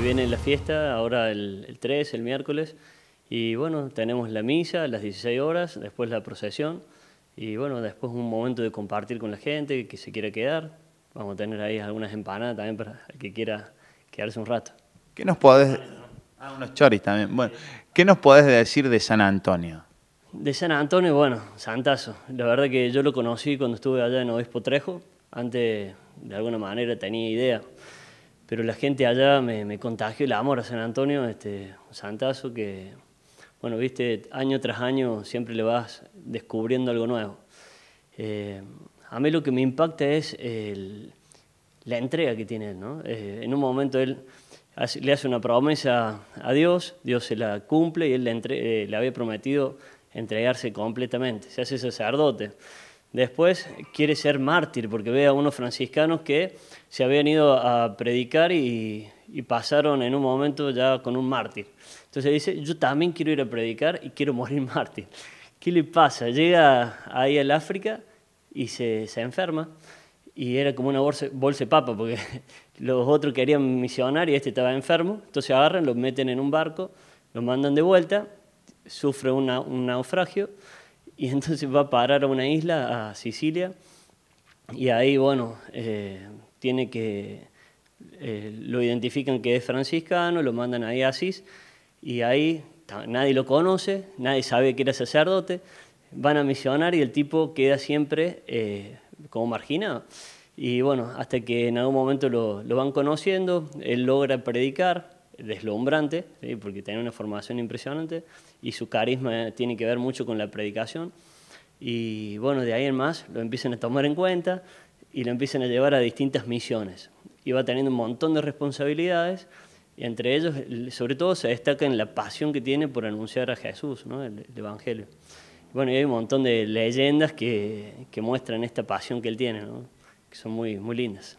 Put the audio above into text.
viene la fiesta, ahora el, 3, el miércoles. Y bueno, tenemos la misa a las 16 horas, después la procesión y bueno, después un momento de compartir con la gente que se quiera quedar. Vamos a tener ahí algunas empanadas también para el que quiera quedarse un rato. ¿Qué nos podés... Ah, unos choris también. Bueno, ¿qué nos podés decir de San Antonio? De San Antonio, bueno, santazo. La verdad que yo lo conocí cuando estuve allá en Obispo Trejo. Antes, de alguna manera, tenía idea pero la gente allá me, me contagió el amor a San Antonio, este, un santazo que, bueno, viste, año tras año siempre le vas descubriendo algo nuevo. Eh, a mí lo que me impacta es la entrega que tiene él, ¿no? Eh, en un momento él le hace una promesa a Dios, Dios se la cumple y él le, eh, le había prometido entregarse completamente, se hace sacerdote. Después quiere ser mártir porque ve a unos franciscanos que se habían ido a predicar y, pasaron en un momento ya con un mártir. Entonces dice, yo también quiero ir a predicar y quiero morir mártir. ¿Qué le pasa? Llega ahí al África y se, enferma y era como una bolsa, de papa porque los otros querían misionar y este estaba enfermo. Entonces agarran, lo meten en un barco, lo mandan de vuelta, sufre un naufragio y entonces va a parar a una isla, a Sicilia, y ahí, bueno, eh, tiene que, eh, lo identifican que es franciscano, lo mandan ahí a Asís, y ahí nadie lo conoce, nadie sabe que era sacerdote, van a misionar y el tipo queda siempre eh, como marginado. Y bueno, hasta que en algún momento lo, lo van conociendo, él logra predicar, deslumbrante, porque tiene una formación impresionante y su carisma tiene que ver mucho con la predicación. Y bueno, de ahí en más lo empiezan a tomar en cuenta y lo empiezan a llevar a distintas misiones. Y va teniendo un montón de responsabilidades y entre ellos, sobre todo, se destaca en la pasión que tiene por anunciar a Jesús, ¿no? el, Evangelio. Bueno, y hay un montón de leyendas que, muestran esta pasión que él tiene, que son muy, muy lindas.